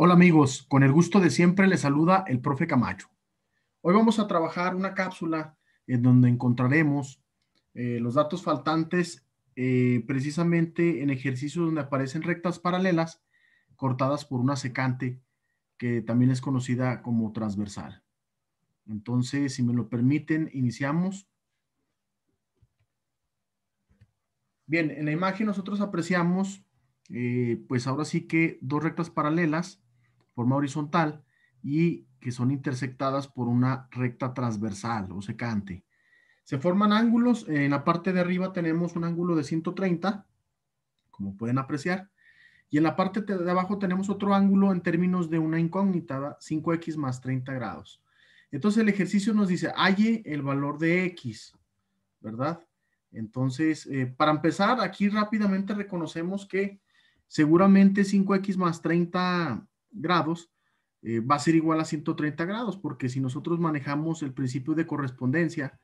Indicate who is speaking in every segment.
Speaker 1: Hola amigos, con el gusto de siempre les saluda el profe Camacho. Hoy vamos a trabajar una cápsula en donde encontraremos eh, los datos faltantes eh, precisamente en ejercicios donde aparecen rectas paralelas cortadas por una secante que también es conocida como transversal. Entonces, si me lo permiten, iniciamos. Bien, en la imagen nosotros apreciamos, eh, pues ahora sí que dos rectas paralelas forma horizontal y que son intersectadas por una recta transversal o secante. Se forman ángulos, en la parte de arriba tenemos un ángulo de 130, como pueden apreciar, y en la parte de abajo tenemos otro ángulo en términos de una incógnita, 5 5x más 30 grados. Entonces el ejercicio nos dice, halle el valor de x, ¿verdad? Entonces, eh, para empezar, aquí rápidamente reconocemos que seguramente 5x más 30 grados, eh, va a ser igual a 130 grados, porque si nosotros manejamos el principio de correspondencia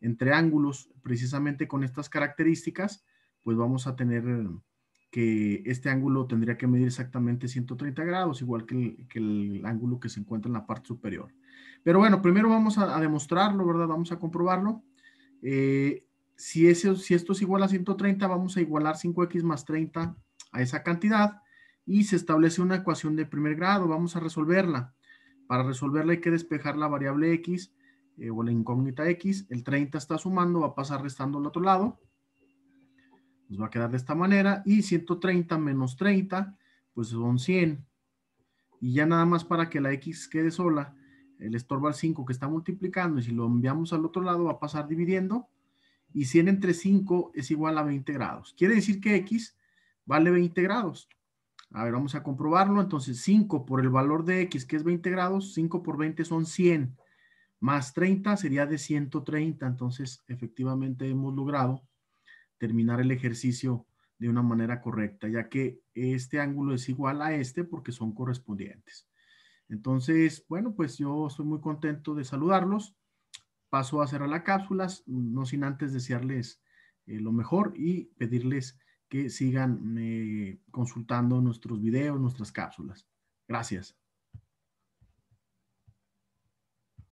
Speaker 1: entre ángulos, precisamente con estas características, pues vamos a tener que este ángulo tendría que medir exactamente 130 grados, igual que el, ángulo que se encuentra en la parte superior. Pero bueno, primero vamos a, demostrarlo, ¿verdad? Vamos a comprobarlo. Eh, si, ese, si esto es igual a 130, vamos a igualar 5x más 30 a esa cantidad y se establece una ecuación de primer grado. Vamos a resolverla. Para resolverla hay que despejar la variable x eh, o la incógnita x. El 30 está sumando, va a pasar restando al otro lado. Nos va a quedar de esta manera. Y 130 menos 30, pues son 100. Y ya nada más para que la x quede sola, el estorba al 5 que está multiplicando y si lo enviamos al otro lado va a pasar dividiendo y 100 entre 5 es igual a 20 grados. Quiere decir que X vale 20 grados. A ver, vamos a comprobarlo. Entonces, 5 por el valor de X, que es 20 grados, 5 por 20 son 100, más 30 sería de 130. Entonces, efectivamente hemos logrado terminar el ejercicio de una manera correcta, ya que este ángulo es igual a este porque son correspondientes. Entonces, bueno, pues yo estoy muy contento de saludarlos. Paso a cerrar la cápsulas, no sin antes desearles eh, lo mejor y pedirles que sigan eh, consultando nuestros videos, nuestras cápsulas. Gracias.